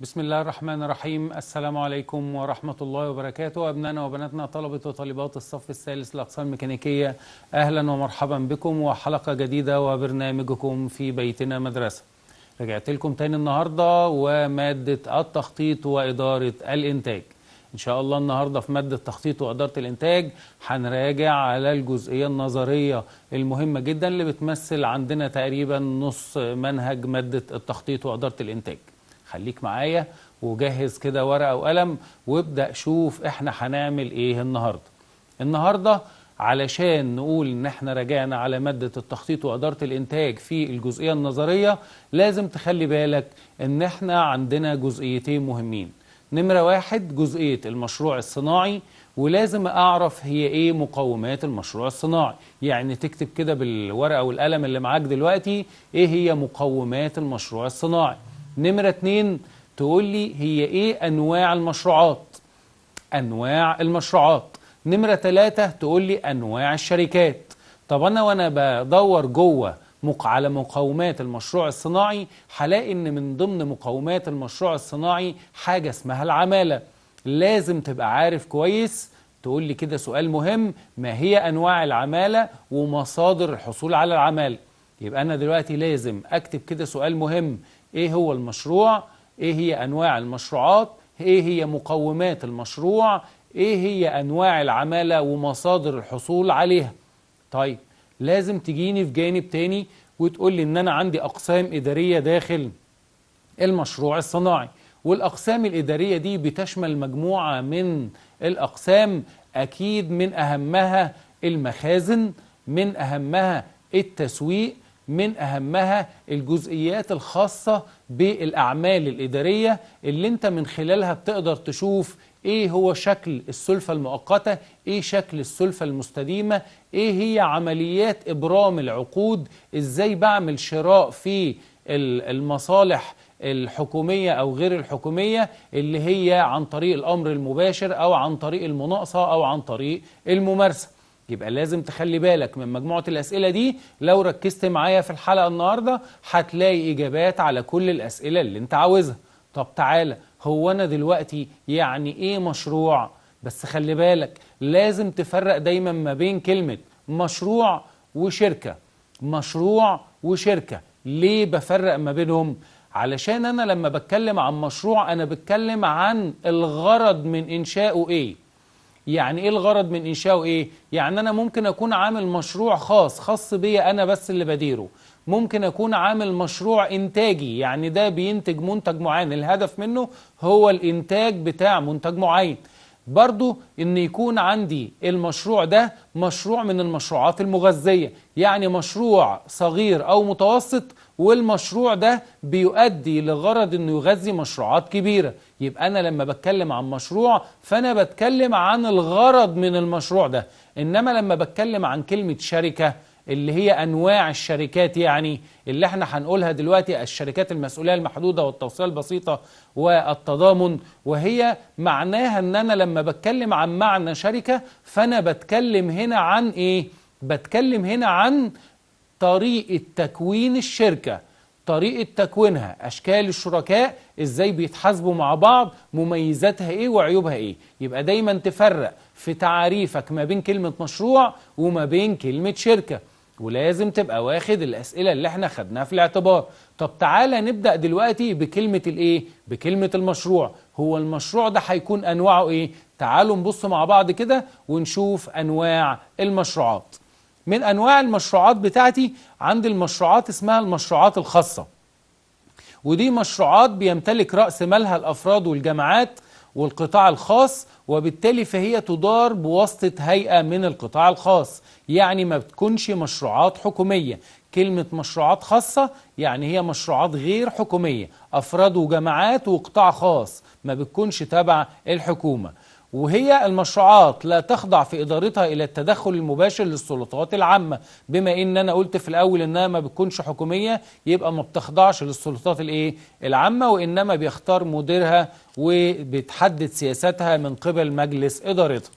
بسم الله الرحمن الرحيم السلام عليكم ورحمة الله وبركاته أبنائنا وبناتنا طلبة وطالبات الصف الثالث الأقصى الميكانيكية أهلا ومرحبا بكم وحلقة جديدة وبرنامجكم في بيتنا مدرسة رجعت لكم تاني النهاردة ومادة التخطيط وإدارة الإنتاج إن شاء الله النهاردة في مادة التخطيط وإدارة الإنتاج هنراجع على الجزئية النظرية المهمة جدا اللي بتمثل عندنا تقريبا نص منهج مادة التخطيط وإدارة الإنتاج خليك معايا وجهز كده ورقه وقلم وابدا شوف احنا هنعمل ايه النهارده النهارده علشان نقول ان احنا رجعنا على ماده التخطيط واداره الانتاج في الجزئيه النظريه لازم تخلي بالك ان احنا عندنا جزئيتين مهمين نمره واحد جزئيه المشروع الصناعي ولازم اعرف هي ايه مقومات المشروع الصناعي يعني تكتب كده بالورقه والقلم اللي معاك دلوقتي ايه هي مقومات المشروع الصناعي نمرة اتنين تقول لي هي ايه انواع المشروعات انواع المشروعات نمرة تلاتة تقول لي انواع الشركات طب انا وانا بدور جوه على مقومات المشروع الصناعي هلاقي ان من ضمن مقومات المشروع الصناعي حاجة اسمها العمالة لازم تبقى عارف كويس تقول لي كده سؤال مهم ما هي انواع العمالة ومصادر الحصول على العمالة يبقى انا دلوقتي لازم اكتب كده سؤال مهم إيه هو المشروع إيه هي أنواع المشروعات إيه هي مقومات المشروع إيه هي أنواع العمالة ومصادر الحصول عليها طيب لازم تجيني في جانب تاني وتقول لي إن أنا عندي أقسام إدارية داخل المشروع الصناعي والأقسام الإدارية دي بتشمل مجموعة من الأقسام أكيد من أهمها المخازن من أهمها التسويق من أهمها الجزئيات الخاصة بالأعمال الإدارية اللي أنت من خلالها بتقدر تشوف إيه هو شكل السلفة المؤقتة إيه شكل السلفة المستديمة إيه هي عمليات إبرام العقود إزاي بعمل شراء في المصالح الحكومية أو غير الحكومية اللي هي عن طريق الأمر المباشر أو عن طريق المناقصة أو عن طريق الممارسة يبقى لازم تخلي بالك من مجموعة الأسئلة دي لو ركزت معايا في الحلقة النهاردة هتلاقي إجابات على كل الأسئلة اللي أنت عاوزها طب تعالى هو أنا دلوقتي يعني إيه مشروع؟ بس خلي بالك لازم تفرق دايما ما بين كلمة مشروع وشركة مشروع وشركة ليه بفرق ما بينهم؟ علشان أنا لما بتكلم عن مشروع أنا بتكلم عن الغرض من إنشائه إيه؟ يعني ايه الغرض من انشاء ايه يعني انا ممكن اكون عامل مشروع خاص خاص بيا انا بس اللي بديره ممكن اكون عامل مشروع انتاجي يعني ده بينتج منتج معين الهدف منه هو الانتاج بتاع منتج معين برضو ان يكون عندي المشروع ده مشروع من المشروعات المغذية يعني مشروع صغير او متوسط والمشروع ده بيؤدي لغرض انه يغذي مشروعات كبيرة يبقى انا لما بتكلم عن مشروع فانا بتكلم عن الغرض من المشروع ده انما لما بتكلم عن كلمة شركة اللي هي انواع الشركات يعني اللي احنا هنقولها دلوقتي الشركات المسؤوليه المحدوده والتوصيه البسيطه والتضامن وهي معناها ان انا لما بتكلم عن معنى شركه فانا بتكلم هنا عن ايه بتكلم هنا عن طريقه تكوين الشركه طريقة تكوينها أشكال الشركاء إزاي بيتحاسبوا مع بعض مميزاتها إيه وعيوبها إيه يبقى دايما تفرق في تعريفك ما بين كلمة مشروع وما بين كلمة شركة ولازم تبقى واخد الأسئلة اللي احنا خدناها في الاعتبار طب تعالى نبدأ دلوقتي بكلمة الايه؟ بكلمة المشروع هو المشروع ده هيكون أنواعه ايه؟ تعالوا نبص مع بعض كده ونشوف أنواع المشروعات من أنواع المشروعات بتاعتي عندي المشروعات اسمها المشروعات الخاصة ودي مشروعات بيمتلك رأس مالها الأفراد والجماعات والقطاع الخاص وبالتالي فهي تدار بواسطة هيئة من القطاع الخاص يعني ما بتكونش مشروعات حكومية كلمة مشروعات خاصة يعني هي مشروعات غير حكومية أفراد وجماعات وقطاع خاص ما بتكونش تبع الحكومة وهي المشروعات لا تخضع في إدارتها إلى التدخل المباشر للسلطات العامة بما إن أنا قلت في الأول إنها ما بتكونش حكومية يبقى ما بتخضعش للسلطات الإيه العامة وإنما بيختار مديرها وبتحدد سياساتها من قبل مجلس إدارتها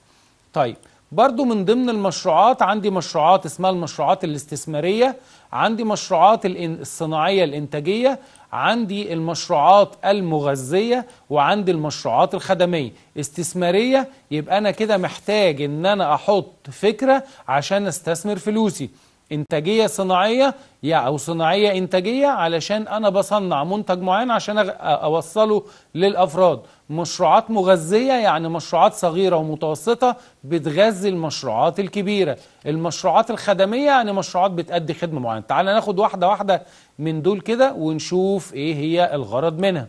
طيب برضو من ضمن المشروعات عندي مشروعات اسمها المشروعات الاستثمارية عندي مشروعات الصناعية الإنتاجية عندي المشروعات المغذية وعندي المشروعات الخدمية استثمارية يبقى أنا كده محتاج إن أنا أحط فكرة عشان أستثمر فلوسي انتاجيه صناعيه يا او صناعيه انتاجيه علشان انا بصنع منتج معين عشان اوصله للافراد مشروعات مغذية يعني مشروعات صغيرة ومتوسطة بتغذي المشروعات الكبيرة المشروعات الخدمية يعني مشروعات بتأدي خدمة معينة تعال ناخد واحدة واحدة من دول كده ونشوف ايه هي الغرض منها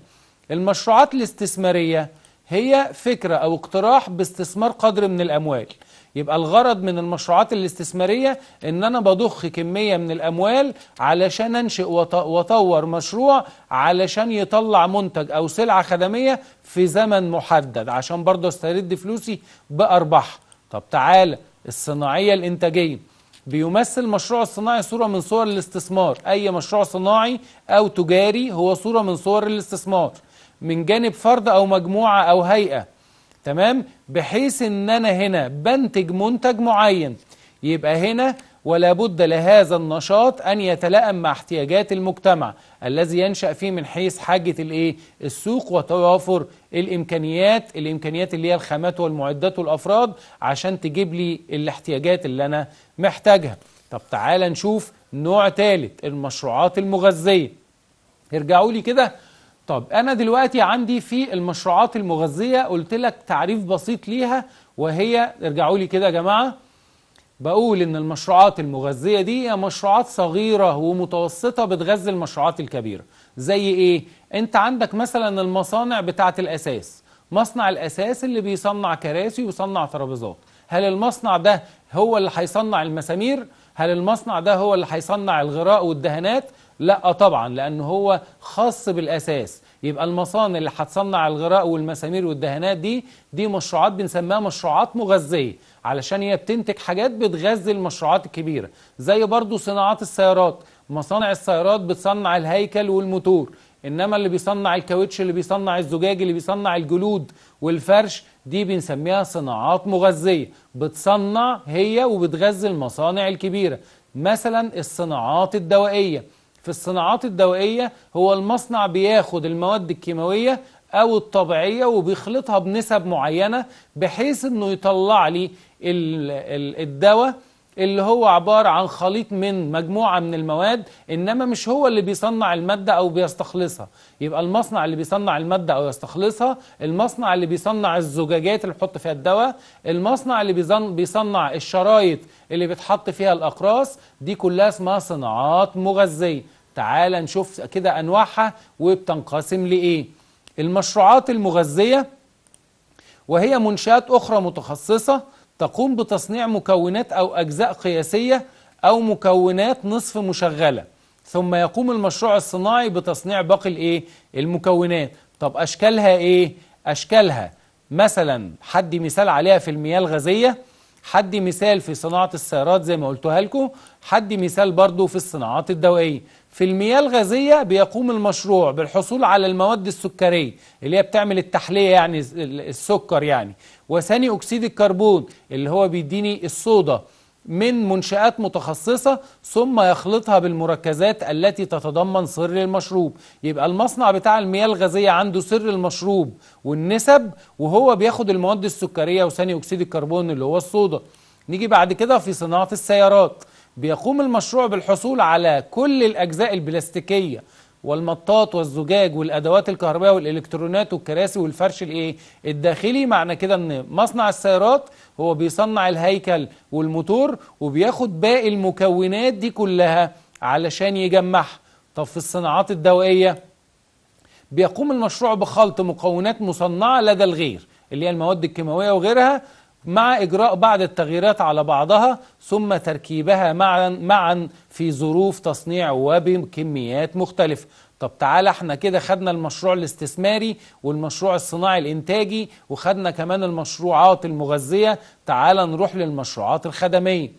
المشروعات الاستثمارية هي فكرة او اقتراح باستثمار قدر من الاموال يبقى الغرض من المشروعات الاستثمارية ان انا بضخ كمية من الاموال علشان انشئ واطور مشروع علشان يطلع منتج او سلعة خدمية في زمن محدد عشان برضه استرد فلوسي بارباح طب تعالى الصناعية الانتاجية بيمثل مشروع الصناعي صورة من صور الاستثمار أي مشروع صناعي أو تجاري هو صورة من صور الاستثمار من جانب فرد أو مجموعة أو هيئة تمام بحيث ان انا هنا بنتج منتج معين يبقى هنا ولا بد لهذا النشاط أن يتلائم مع احتياجات المجتمع الذي ينشأ فيه من حيث حاجة الإيه؟ السوق وتوافر الإمكانيات الإمكانيات اللي هي الخامات والمعدات والأفراد عشان تجيب لي الاحتياجات اللي أنا محتاجها طب تعال نشوف نوع ثالث المشروعات المغذية ارجعوا لي كده طب أنا دلوقتي عندي في المشروعات المغذية قلت لك تعريف بسيط ليها وهي ارجعوا لي كده يا جماعة بقول إن المشروعات المغذية دي هي مشروعات صغيرة ومتوسطة بتغذي المشروعات الكبيرة زي إيه؟ أنت عندك مثلا المصانع بتاعة الأساس مصنع الأساس اللي بيصنع كراسي ويصنع ترابيزات هل المصنع ده هو اللي هيصنع المسامير؟ هل المصنع ده هو اللي هيصنع الغراء والدهانات؟ لا آه طبعا لأن هو خاص بالأساس يبقى المصانع اللي هتصنع الغراء والمسامير والدهانات دي دي مشروعات بنسميها مشروعات مغذية علشان هي بتنتج حاجات بتغذي المشروعات الكبيرة زي برضو صناعات السيارات مصانع السيارات بتصنع الهيكل والموتور انما اللي بيصنع الكاوتش اللي بيصنع الزجاج اللي بيصنع الجلود والفرش دي بنسميها صناعات مغذيه بتصنع هي وبتغذي المصانع الكبيره مثلا الصناعات الدوائيه في الصناعات الدوائية هو المصنع بياخد المواد الكيماوية أو الطبيعية وبيخلطها بنسب معينة بحيث أنه يطلع لي الدواء اللي هو عبارة عن خليط من مجموعة من المواد إنما مش هو اللي بيصنع المادة أو بيستخلصها يبقى المصنع اللي بيصنع المادة أو يستخلصها المصنع اللي بيصنع الزجاجات اللي بحط فيها الدواء المصنع اللي بيصنع الشرايط اللي بتحط فيها الأقراص دي كلها اسمها صناعات مغذية تعال نشوف كده أنواعها وبتنقسم لإيه المشروعات المغذية وهي منشآت أخرى متخصصة تقوم بتصنيع مكونات أو أجزاء قياسية أو مكونات نصف مشغلة ثم يقوم المشروع الصناعي بتصنيع باقي الإيه؟ المكونات طب أشكالها إيه؟ أشكالها مثلا حد مثال عليها في المياه الغازية حد مثال في صناعة السيارات زي ما قلتها لكم حد مثال برضو في الصناعات الدوائية في المياه الغازية بيقوم المشروع بالحصول على المواد السكرية اللي هي بتعمل التحلية يعني السكر يعني وثاني أكسيد الكربون اللي هو بيديني الصودا من منشآت متخصصة ثم يخلطها بالمركزات التي تتضمن سر المشروب يبقى المصنع بتاع المياه الغازية عنده سر المشروب والنسب وهو بياخد المواد السكرية وثاني أكسيد الكربون اللي هو الصودا نيجي بعد كده في صناعة السيارات بيقوم المشروع بالحصول على كل الأجزاء البلاستيكية والمطاط والزجاج والادوات الكهربائيه والالكترونات والكراسي والفرش الايه الداخلي معنى كده ان مصنع السيارات هو بيصنع الهيكل والموتور وبياخد باقي المكونات دي كلها علشان يجمعها طب في الصناعات الدوائيه بيقوم المشروع بخلط مكونات مصنعه لدى الغير اللي هي المواد الكيماويه وغيرها مع إجراء بعض التغييرات على بعضها ثم تركيبها معا, معا في ظروف تصنيع وبكميات مختلفة طب تعالى احنا كده خدنا المشروع الاستثماري والمشروع الصناعي الانتاجي وخدنا كمان المشروعات المغذية تعالى نروح للمشروعات الخدمية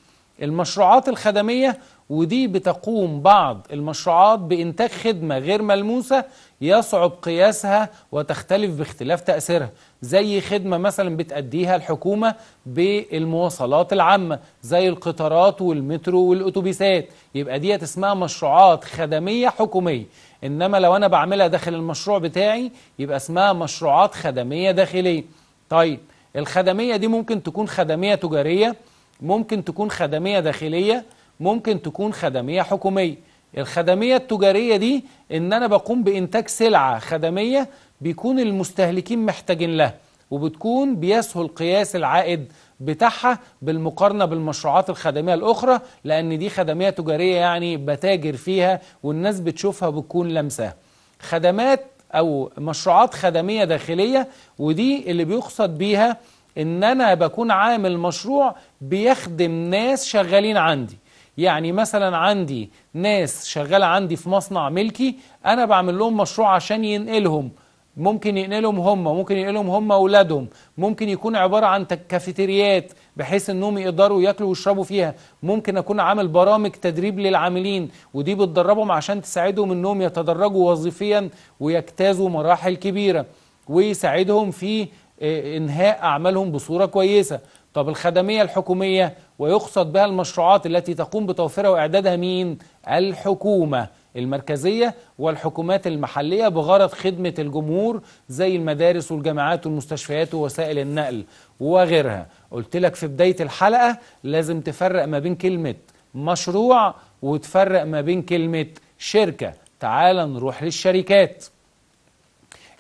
المشروعات الخدمية ودي بتقوم بعض المشروعات بإنتاج خدمة غير ملموسة يصعب قياسها وتختلف باختلاف تأثيرها زي خدمة مثلا بتأديها الحكومة بالمواصلات العامة زي القطارات والمترو والأتوبيسات يبقى دي اسمها مشروعات خدمية حكومية إنما لو أنا بعملها داخل المشروع بتاعي يبقى اسمها مشروعات خدمية داخلية طيب الخدمية دي ممكن تكون خدمية تجارية ممكن تكون خدمية داخلية ممكن تكون خدمية حكومية الخدمية التجارية دي ان انا بقوم بانتاج سلعة خدمية بيكون المستهلكين محتاجين لها وبتكون بيسهل قياس العائد بتاعها بالمقارنة بالمشروعات الخدمية الأخرى لأن دي خدمية تجارية يعني بتاجر فيها والناس بتشوفها بتكون لمسها خدمات أو مشروعات خدمية داخلية ودي اللي بيقصد بيها إن أنا بكون عامل مشروع بيخدم ناس شغالين عندي يعني مثلا عندي ناس شغالة عندي في مصنع ملكي أنا بعمل لهم مشروع عشان ينقلهم ممكن ينقلهم هم ممكن ينقلهم هم أولادهم ممكن يكون عبارة عن كافيتريات بحيث انهم يقدروا ياكلوا ويشربوا فيها ممكن اكون عامل برامج تدريب للعاملين ودي بتدربهم عشان تساعدهم انهم يتدرجوا وظيفيا ويجتازوا مراحل كبيره ويساعدهم في آه، انهاء اعمالهم بصوره كويسه طب الخدمية الحكومية ويقصد بها المشروعات التي تقوم بتوفيرها وإعدادها مين؟ الحكومة المركزية والحكومات المحلية بغرض خدمة الجمهور زي المدارس والجامعات والمستشفيات ووسائل النقل وغيرها قلت لك في بداية الحلقة لازم تفرق ما بين كلمة مشروع وتفرق ما بين كلمة شركة تعال نروح للشركات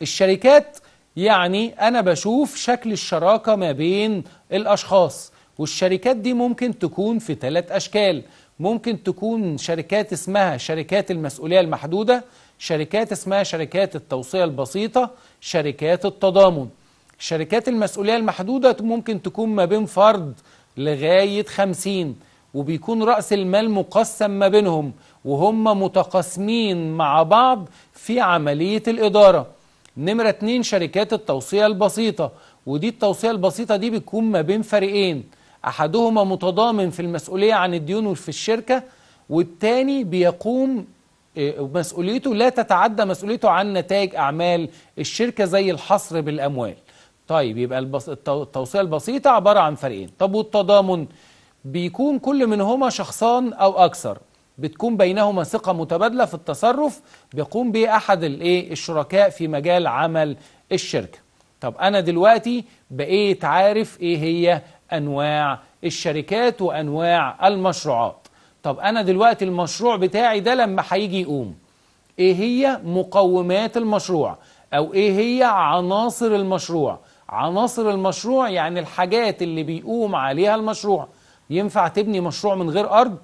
الشركات يعني أنا بشوف شكل الشراكة ما بين الأشخاص والشركات دي ممكن تكون في ثلاث أشكال ممكن تكون شركات اسمها شركات المسؤولية المحدودة شركات اسمها شركات التوصية البسيطة شركات التضامن شركات المسؤولية المحدودة ممكن تكون ما بين فرد لغاية خمسين وبيكون رأس المال مقسم ما بينهم وهم متقاسمين مع بعض في عملية الإدارة نمرة اتنين شركات التوصية البسيطة ودي التوصية البسيطة دي بتكون ما بين فريقين أحدهما متضامن في المسؤولية عن الديون في الشركة والتاني بيقوم آه، مسؤوليته لا تتعدى مسؤوليته عن نتائج أعمال الشركة زي الحصر بالأموال طيب يبقى التوصية البسيطة عبارة عن فريقين طب والتضامن بيكون كل منهما شخصان أو أكثر بتكون بينهما ثقة متبادلة في التصرف بيقوم به أحد الايه الشركاء في مجال عمل الشركة طب أنا دلوقتي بقيت عارف إيه هي أنواع الشركات وأنواع المشروعات طب أنا دلوقتي المشروع بتاعي ده لما هيجي يقوم إيه هي مقومات المشروع أو إيه هي عناصر المشروع عناصر المشروع يعني الحاجات اللي بيقوم عليها المشروع ينفع تبني مشروع من غير أرض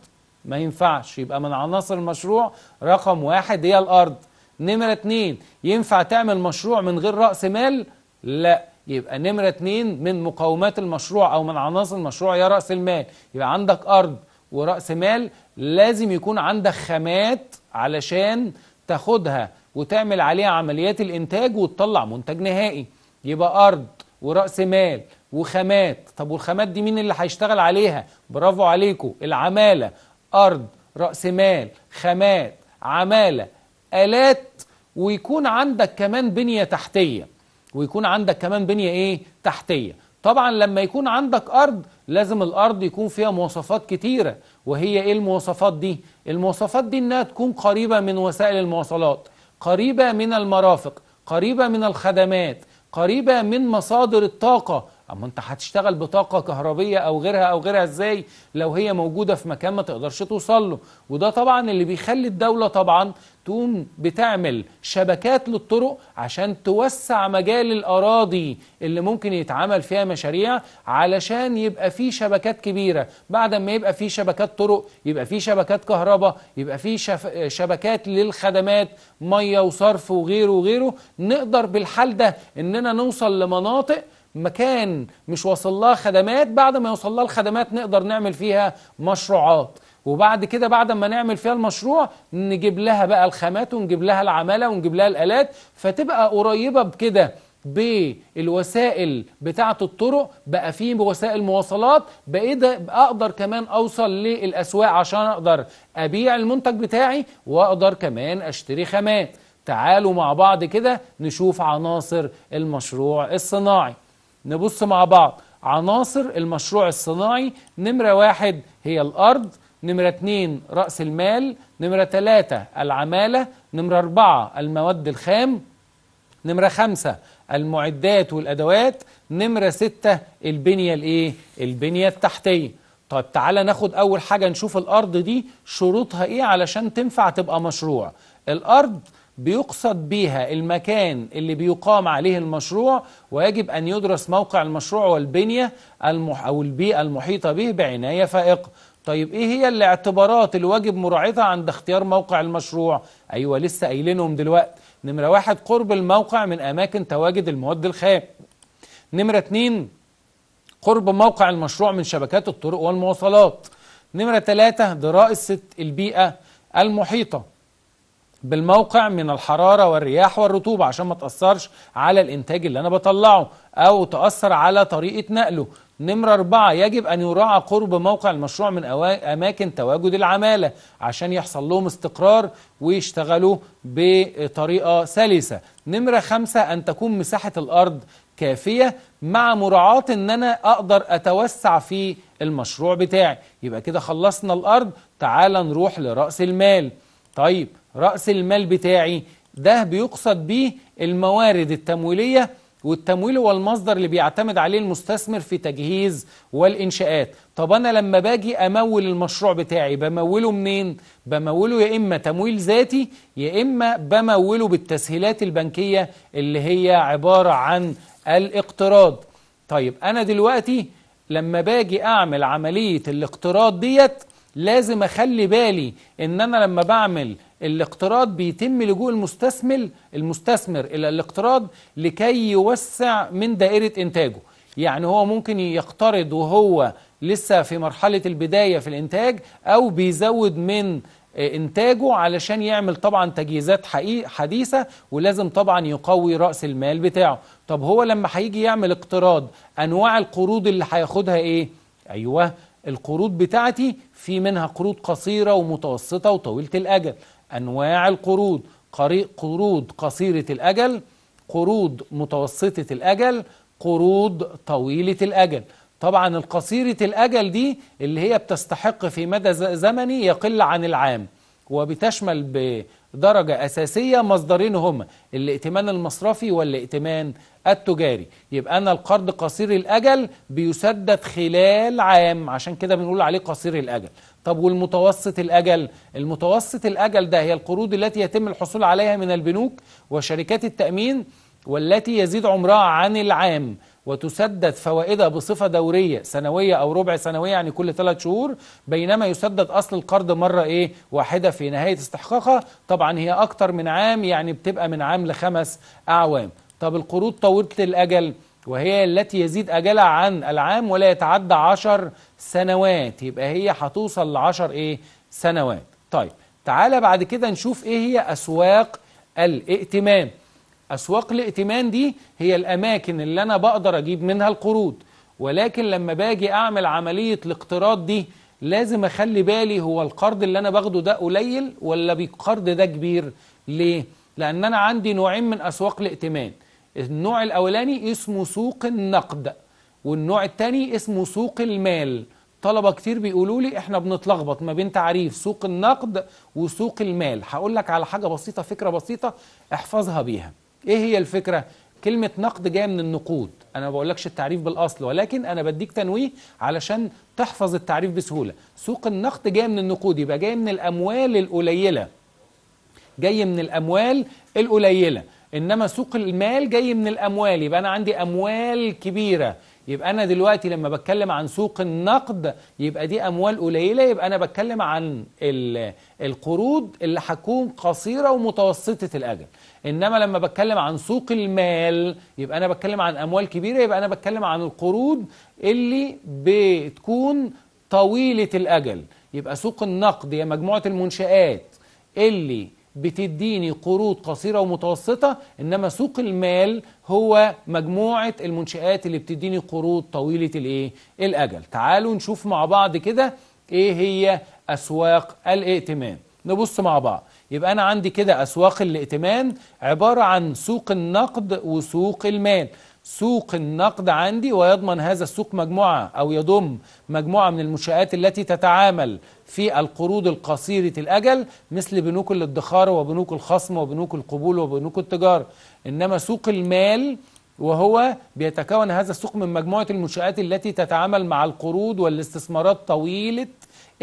ما ينفعش يبقى من عناصر المشروع رقم واحد هي الأرض نمرة اتنين ينفع تعمل مشروع من غير رأس مال؟ لا يبقى نمرة اتنين من مقومات المشروع أو من عناصر المشروع يا رأس المال يبقى عندك أرض ورأس مال لازم يكون عندك خامات علشان تاخدها وتعمل عليها عمليات الإنتاج وتطلع منتج نهائي يبقى أرض ورأس مال وخامات طب والخامات دي مين اللي هيشتغل عليها برافو عليكم العمالة أرض رأس مال خامات عمالة آلات ويكون عندك كمان بنية تحتية ويكون عندك كمان بنية إيه تحتية طبعا لما يكون عندك أرض لازم الأرض يكون فيها مواصفات كتيرة وهي إيه المواصفات دي المواصفات دي إنها تكون قريبة من وسائل المواصلات قريبة من المرافق قريبة من الخدمات قريبة من مصادر الطاقة اما انت هتشتغل بطاقه كهربيه او غيرها او غيرها ازاي لو هي موجوده في مكان ما تقدرش توصل له وده طبعا اللي بيخلي الدوله طبعا تقوم بتعمل شبكات للطرق عشان توسع مجال الاراضي اللي ممكن يتعمل فيها مشاريع علشان يبقى في شبكات كبيره بعد ما يبقى في شبكات طرق يبقى في شبكات كهرباء يبقى في شبكات للخدمات ميه وصرف وغيره وغيره نقدر بالحال ده اننا نوصل لمناطق مكان مش واصل لها خدمات بعد ما يوصل لها الخدمات نقدر نعمل فيها مشروعات وبعد كده بعد ما نعمل فيها المشروع نجيب لها بقى الخامات ونجيب لها العمالة ونجيب لها الآلات فتبقى قريبة بكده بالوسائل بتاعة الطرق بقى في وسائل مواصلات بقيت اقدر كمان اوصل للاسواق عشان اقدر ابيع المنتج بتاعي واقدر كمان اشتري خامات تعالوا مع بعض كده نشوف عناصر المشروع الصناعي نبص مع بعض عناصر المشروع الصناعي نمرة واحد هي الأرض نمرة اتنين رأس المال نمرة تلاتة العمالة نمرة أربعة المواد الخام نمرة خمسة المعدات والأدوات نمرة ستة البنية الإيه؟ البنية التحتية طيب تعالى ناخد أول حاجة نشوف الأرض دي شروطها إيه علشان تنفع تبقى مشروع الأرض بيقصد بيها المكان اللي بيقام عليه المشروع ويجب أن يدرس موقع المشروع والبنية المح أو البيئة المحيطة به بعناية فائقة طيب إيه هي الاعتبارات اللي واجب مراعاتها عند اختيار موقع المشروع أيوة لسه قايلينهم دلوقتي نمرة واحد قرب الموقع من أماكن تواجد المواد الخام نمرة اتنين قرب موقع المشروع من شبكات الطرق والمواصلات نمرة ثلاثة دراسة البيئة المحيطة بالموقع من الحرارة والرياح والرطوبة عشان ما تأثرش على الإنتاج اللي أنا بطلعه أو تأثر على طريقة نقله نمرة أربعة يجب أن يراعى قرب موقع المشروع من أماكن تواجد العمالة عشان يحصل لهم استقرار ويشتغلوا بطريقة سلسة نمرة خمسة أن تكون مساحة الأرض كافية مع مراعاة أن أنا أقدر أتوسع في المشروع بتاعي يبقى كده خلصنا الأرض تعال نروح لرأس المال طيب رأس المال بتاعي ده بيقصد بيه الموارد التمويلية والتمويل هو المصدر اللي بيعتمد عليه المستثمر في تجهيز والإنشاءات طب أنا لما باجي أمول المشروع بتاعي بموله منين؟ بموله يا إما تمويل ذاتي يا إما بموله بالتسهيلات البنكية اللي هي عبارة عن الاقتراض طيب أنا دلوقتي لما باجي أعمل عملية الاقتراض ديت لازم أخلي بالي إن أنا لما بعمل الاقتراض بيتم لجوء المستثمر المستثمر الى الاقتراض لكي يوسع من دائره انتاجه يعني هو ممكن يقترض وهو لسه في مرحله البدايه في الانتاج او بيزود من آه، انتاجه علشان يعمل طبعا تجهيزات حديثه ولازم طبعا يقوي راس المال بتاعه طب هو لما هيجي يعمل اقتراض انواع القروض اللي هياخدها ايه ايوه القروض بتاعتي في منها قروض قصيره ومتوسطه وطويله الاجل أنواع القروض قروض قصيرة الأجل قروض متوسطة الأجل قروض طويلة الأجل طبعا القصيرة الأجل دي اللي هي بتستحق في مدى زمني يقل عن العام وبتشمل درجة أساسية مصدرين هما الائتمان المصرفي والائتمان التجاري يبقى أنا القرض قصير الأجل بيسدد خلال عام عشان كده بنقول عليه قصير الأجل طب والمتوسط الأجل المتوسط الأجل ده هي القروض التي يتم الحصول عليها من البنوك وشركات التأمين والتي يزيد عمرها عن العام وتسدد فوائدها بصفة دورية سنوية أو ربع سنوية يعني كل ثلاث شهور بينما يسدد أصل القرض مرة إيه واحدة في نهاية استحقاقها طبعا هي أكتر من عام يعني بتبقى من عام لخمس أعوام طب القروض طويلة الأجل وهي التي يزيد أجلها عن العام ولا يتعدى عشر سنوات يبقى هي هتوصل لعشر إيه سنوات طيب تعالى بعد كده نشوف إيه هي أسواق الائتمان أسواق الائتمان دي هي الأماكن اللي أنا بقدر أجيب منها القروض ولكن لما باجي أعمل عملية الاقتراض دي لازم أخلي بالي هو القرض اللي أنا باخده ده قليل ولا القرض ده كبير ليه؟ لأن أنا عندي نوعين من أسواق الائتمان النوع الأولاني اسمه سوق النقد والنوع الثاني اسمه سوق المال طلبة كتير بيقولوا لي احنا بنتلخبط ما بين تعريف سوق النقد وسوق المال هقول لك على حاجة بسيطة فكرة بسيطة احفظها بيها ايه هي الفكرة؟ كلمة نقد جاية من النقود أنا ما بقولكش التعريف بالأصل ولكن أنا بديك تنويه علشان تحفظ التعريف بسهولة سوق النقد جاية من النقود يبقى جاية من الأموال القليلة جاي من الأموال القليلة إنما سوق المال جاي من الأموال يبقى أنا عندي أموال كبيرة يبقى أنا دلوقتي لما بتكلم عن سوق النقد يبقى دي أموال قليلة يبقى أنا بتكلم عن القروض اللي هتكون قصيرة ومتوسطة الأجل إنما لما بتكلم عن سوق المال يبقى أنا بتكلم عن أموال كبيرة يبقى أنا بتكلم عن القروض اللي بتكون طويلة الأجل يبقى سوق النقد هي مجموعة المنشآت اللي بتديني قروض قصيرة ومتوسطة إنما سوق المال هو مجموعة المنشآت اللي بتديني قروض طويلة الإيه؟ الأجل تعالوا نشوف مع بعض كده إيه هي أسواق الائتمان نبص مع بعض يبقى أنا عندي كده أسواق الائتمان عبارة عن سوق النقد وسوق المال سوق النقد عندي ويضمن هذا السوق مجموعة أو يضم مجموعة من المنشآت التي تتعامل في القروض القصيرة الأجل مثل بنوك الادخار وبنوك الخصم وبنوك القبول وبنوك التجارة إنما سوق المال وهو بيتكون هذا السوق من مجموعة المنشآت التي تتعامل مع القروض والاستثمارات طويلة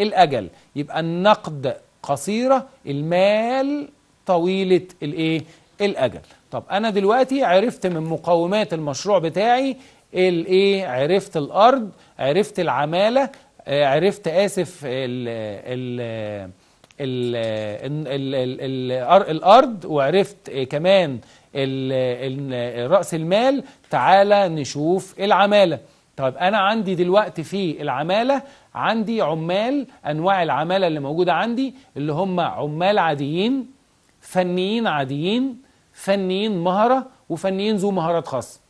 الأجل يبقى النقد قصيرة المال طويلة الإيه؟ الأجل طب أنا دلوقتي عرفت من مقومات المشروع بتاعي الايه عرفت الأرض عرفت العمالة آه، عرفت آسف الـ الـ الـ الـ الـ الـ الأرض وعرفت كمان رأس المال تعالى نشوف العمالة طب أنا عندي دلوقتي في العمالة عندي عمال أنواع العمالة اللي موجودة عندي اللي هم عمال عاديين فنيين عاديين فنيين مهرة وفنيين ذو مهارات خاصة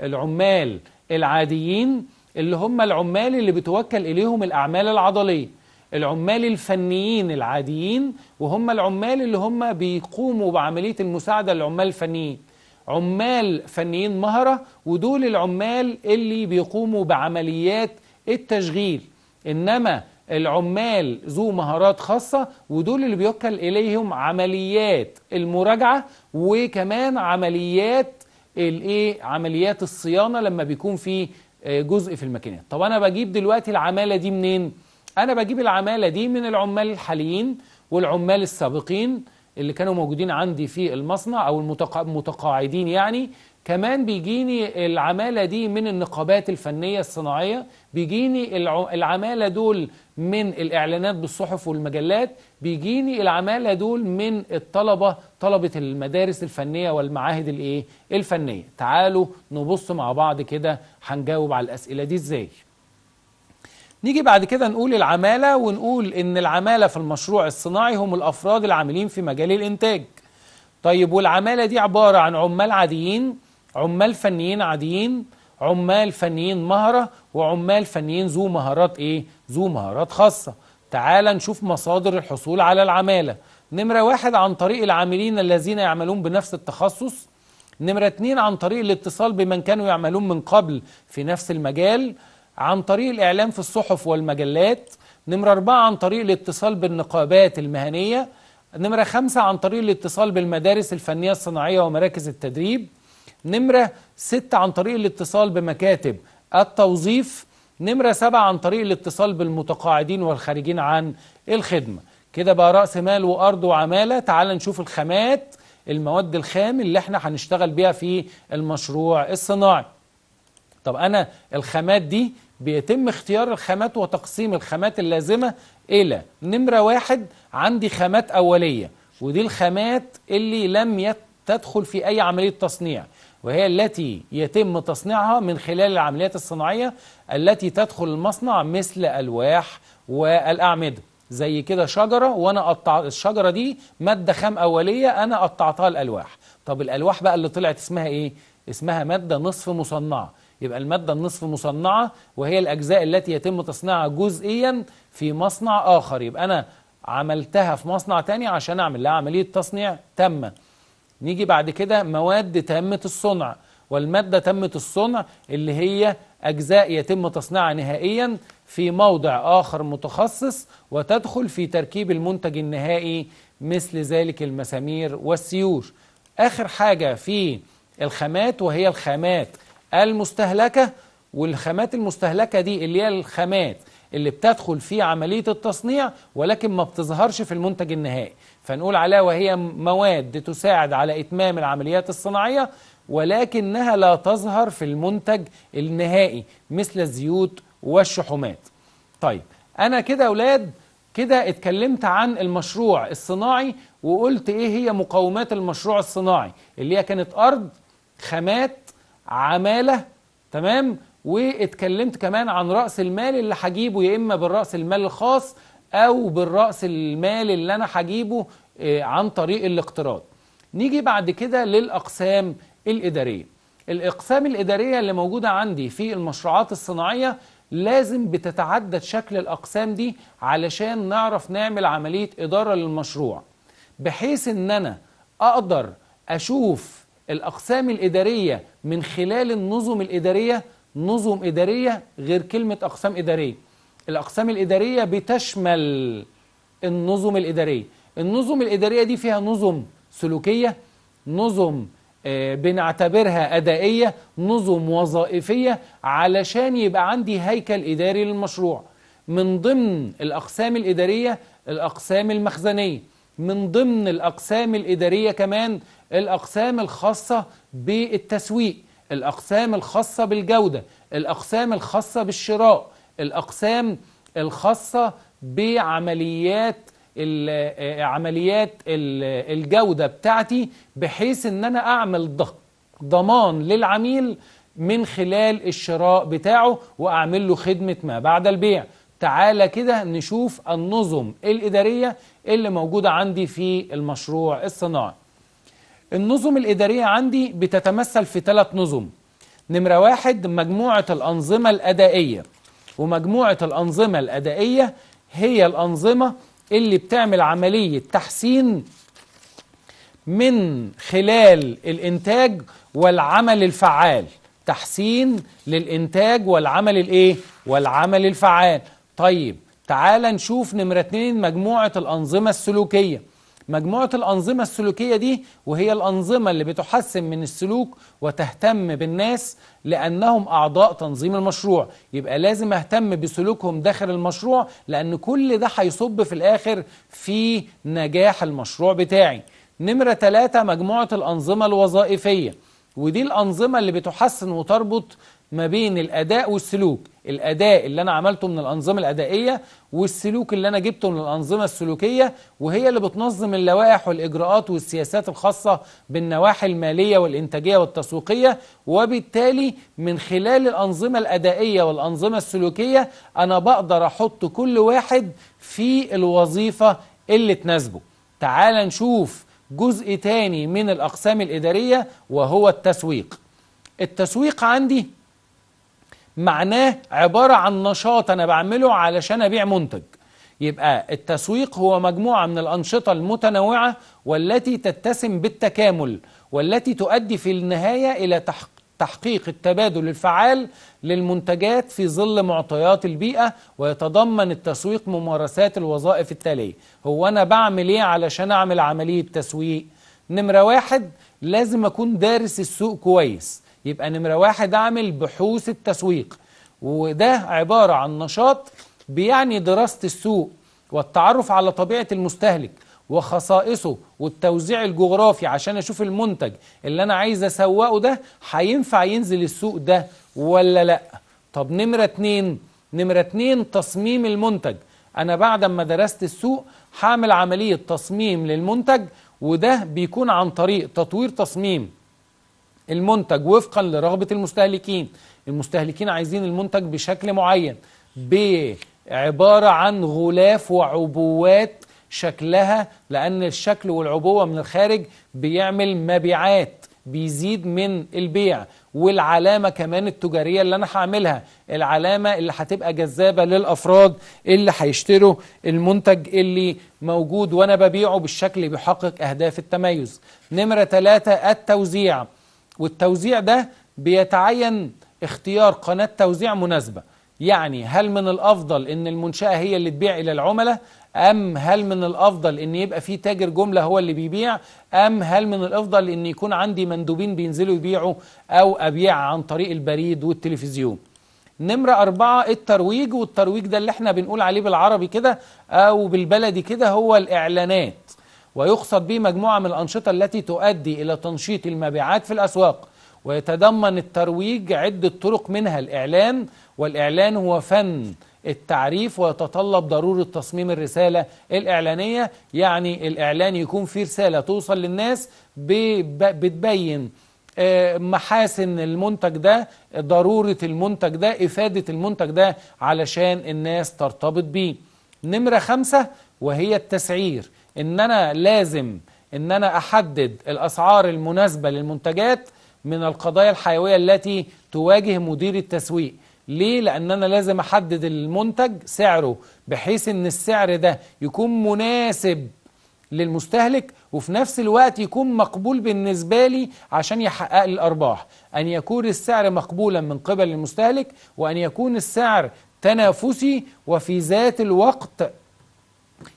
العمال العاديين اللي هم العمال اللي بتوكل إليهم الأعمال العضلية العمال الفنيين العاديين وهم العمال اللي هم بيقوموا بعملية المساعدة للعمال الفنيين عمال فنيين مهرة ودول العمال اللي بيقوموا بعمليات التشغيل إنما العمال ذو مهارات خاصة ودول اللي بيوكل إليهم عمليات المراجعة وكمان عمليات الايه عمليات الصيانة لما بيكون في آه، جزء في الماكينات طب أنا بجيب دلوقتي العمالة دي منين؟ أنا بجيب العمالة دي من العمال الحاليين والعمال السابقين اللي كانوا موجودين عندي في المصنع أو المتقاعدين يعني كمان بيجيني العمالة دي من النقابات الفنية الصناعية بيجيني العمالة دول من الإعلانات بالصحف والمجلات بيجيني العمالة دول من الطلبة طلبة المدارس الفنية والمعاهد الإيه؟ الفنية تعالوا نبص مع بعض كده هنجاوب على الأسئلة دي إزاي نيجي بعد كده نقول العمالة ونقول إن العمالة في المشروع الصناعي هم الأفراد العاملين في مجال الإنتاج طيب والعمالة دي عبارة عن عمال عاديين عمال فنيين عاديين عمال فنيين مهرة وعمال فنيين ذو مهارات ايه ذو مهارات خاصه تعال نشوف مصادر الحصول على العماله نمره واحد عن طريق العاملين الذين يعملون بنفس التخصص نمره اتنين عن طريق الاتصال بمن كانوا يعملون من قبل في نفس المجال عن طريق الاعلام في الصحف والمجلات نمره اربعه عن طريق الاتصال بالنقابات المهنيه نمرة خمسة عن طريق الاتصال بالمدارس الفنية الصناعية ومراكز التدريب نمرة ستة عن طريق الاتصال بمكاتب التوظيف نمرة سبعة عن طريق الاتصال بالمتقاعدين والخارجين عن الخدمة كده بقى رأس مال وأرض وعمالة تعال نشوف الخامات المواد الخام اللي احنا هنشتغل بيها في المشروع الصناعي طب أنا الخامات دي بيتم اختيار الخامات وتقسيم الخامات اللازمة إلى نمرة واحد عندي خامات أولية ودي الخامات اللي لم تدخل في أي عملية تصنيع وهي التي يتم تصنيعها من خلال العمليات الصناعية التي تدخل المصنع مثل ألواح والأعمدة زي كده شجرة وأنا قطع الشجرة دي مادة خام أولية أنا قطعتها الألواح طب الألواح بقى اللي طلعت اسمها إيه؟ اسمها مادة نصف مصنعة يبقى المادة النصف مصنعة وهي الأجزاء التي يتم تصنيعها جزئيا في مصنع آخر يبقى أنا عملتها في مصنع تاني عشان أعمل لها عملية تصنيع تامة نيجي بعد كده مواد تمت الصنع والمادة تمت الصنع اللي هي أجزاء يتم تصنيعها نهائيا في موضع آخر متخصص وتدخل في تركيب المنتج النهائي مثل ذلك المسامير والسيوش آخر حاجة في الخامات وهي الخامات المستهلكة والخامات المستهلكة دي اللي هي الخامات اللي بتدخل في عملية التصنيع ولكن ما بتظهرش في المنتج النهائي فنقول عليها وهي مواد تساعد على إتمام العمليات الصناعية ولكنها لا تظهر في المنتج النهائي مثل الزيوت والشحومات طيب أنا كده أولاد كده اتكلمت عن المشروع الصناعي وقلت ايه هي مقومات المشروع الصناعي اللي هي كانت ارض خامات عماله تمام واتكلمت كمان عن رأس المال اللي هجيبه يا إما بالرأس المال الخاص أو بالرأس المال اللي أنا هجيبه آه، عن طريق الاقتراض نيجي بعد كده للأقسام الإدارية الأقسام الإدارية اللي موجودة عندي في المشروعات الصناعية لازم بتتعدد شكل الأقسام دي علشان نعرف نعمل عملية إدارة للمشروع بحيث أن أنا أقدر أشوف الأقسام الإدارية من خلال النظم الإدارية نظم إدارية غير كلمة أقسام إدارية الأقسام الإدارية بتشمل النظم الإدارية النظم الإدارية دي فيها نظم سلوكية نظم آه، بنعتبرها أدائية نظم وظائفية علشان يبقى عندي هيكل إداري للمشروع من ضمن الأقسام الإدارية الأقسام المخزنية من ضمن الأقسام الإدارية كمان الأقسام الخاصة بالتسويق الأقسام الخاصة بالجودة الأقسام الخاصة بالشراء الأقسام الخاصة بعمليات آه، عمليات الجودة بتاعتي بحيث ان انا اعمل ضمان للعميل من خلال الشراء بتاعه واعمل له خدمة ما بعد البيع تعالى كده نشوف النظم الإدارية اللي موجودة عندي في المشروع الصناعي النظم الإدارية عندي بتتمثل في ثلاث نظم نمرة واحد مجموعة الأنظمة الأدائية ومجموعة الأنظمة الأدائية هي الأنظمة اللي بتعمل عملية تحسين من خلال الإنتاج والعمل الفعال تحسين للإنتاج والعمل الإيه؟ والعمل الفعال طيب تعال نشوف نمرة اتنين مجموعة الأنظمة السلوكية مجموعة الأنظمة السلوكية دي وهي الأنظمة اللي بتحسن من السلوك وتهتم بالناس لأنهم أعضاء تنظيم المشروع يبقى لازم أهتم بسلوكهم داخل المشروع لأن كل ده هيصب في الآخر في نجاح المشروع بتاعي نمرة ثلاثة مجموعة الأنظمة الوظائفية ودي الأنظمة اللي بتحسن وتربط ما بين الأداء والسلوك الأداء اللي أنا عملته من الأنظمة الأدائية والسلوك اللي أنا جبته من الأنظمة السلوكية وهي اللي بتنظم اللوائح والإجراءات والسياسات الخاصة بالنواحي المالية والإنتاجية والتسويقية وبالتالي من خلال الأنظمة الأدائية والأنظمة السلوكية أنا بقدر أحط كل واحد في الوظيفة اللي تناسبه تعال نشوف جزء تاني من الأقسام الإدارية وهو التسويق التسويق عندي معناه عبارة عن نشاط أنا بعمله علشان أبيع منتج يبقى التسويق هو مجموعة من الأنشطة المتنوعة والتي تتسم بالتكامل والتي تؤدي في النهاية إلى تحقيق التبادل الفعال للمنتجات في ظل معطيات البيئة ويتضمن التسويق ممارسات الوظائف التالية هو أنا بعمل إيه علشان أعمل عملية تسويق نمرة واحد لازم أكون دارس السوق كويس يبقى نمرة واحد اعمل بحوث التسويق وده عبارة عن نشاط بيعني دراسة السوق والتعرف على طبيعة المستهلك وخصائصه والتوزيع الجغرافي عشان اشوف المنتج اللي انا عايز اسوقه ده هينفع ينزل السوق ده ولا لا طب نمرة اتنين نمرة اتنين تصميم المنتج انا بعد ما درست السوق هعمل عملية تصميم للمنتج وده بيكون عن طريق تطوير تصميم المنتج وفقا لرغبة المستهلكين المستهلكين عايزين المنتج بشكل معين بعبارة عن غلاف وعبوات شكلها لأن الشكل والعبوة من الخارج بيعمل مبيعات بيزيد من البيع والعلامة كمان التجارية اللي أنا هعملها العلامة اللي هتبقى جذابة للأفراد اللي هيشتروا المنتج اللي موجود وأنا ببيعه بالشكل اللي بيحقق أهداف التميز نمرة ثلاثة التوزيع والتوزيع ده بيتعين اختيار قناة توزيع مناسبة يعني هل من الأفضل أن المنشأة هي اللي تبيع إلى العملاء أم هل من الأفضل أن يبقى في تاجر جملة هو اللي بيبيع أم هل من الأفضل أن يكون عندي مندوبين بينزلوا يبيعوا أو أبيع عن طريق البريد والتلفزيون نمرة أربعة الترويج والترويج ده اللي احنا بنقول عليه بالعربي كده أو بالبلدي كده هو الإعلانات ويقصد به مجموعة من الأنشطة التي تؤدي إلى تنشيط المبيعات في الأسواق ويتضمن الترويج عدة طرق منها الإعلان والإعلان هو فن التعريف ويتطلب ضرورة تصميم الرسالة الإعلانية يعني الإعلان يكون فيه رسالة توصل للناس بتبين آه، محاسن المنتج ده ضرورة المنتج ده إفادة المنتج ده علشان الناس ترتبط بيه نمرة خمسة وهي التسعير ان انا لازم ان انا احدد الاسعار المناسبه للمنتجات من القضايا الحيويه التي تواجه مدير التسويق ليه لان انا لازم احدد المنتج سعره بحيث ان السعر ده يكون مناسب للمستهلك وفي نفس الوقت يكون مقبول بالنسبة لي عشان يحقق لي الأرباح أن يكون السعر مقبولا من قبل المستهلك وأن يكون السعر تنافسي وفي ذات الوقت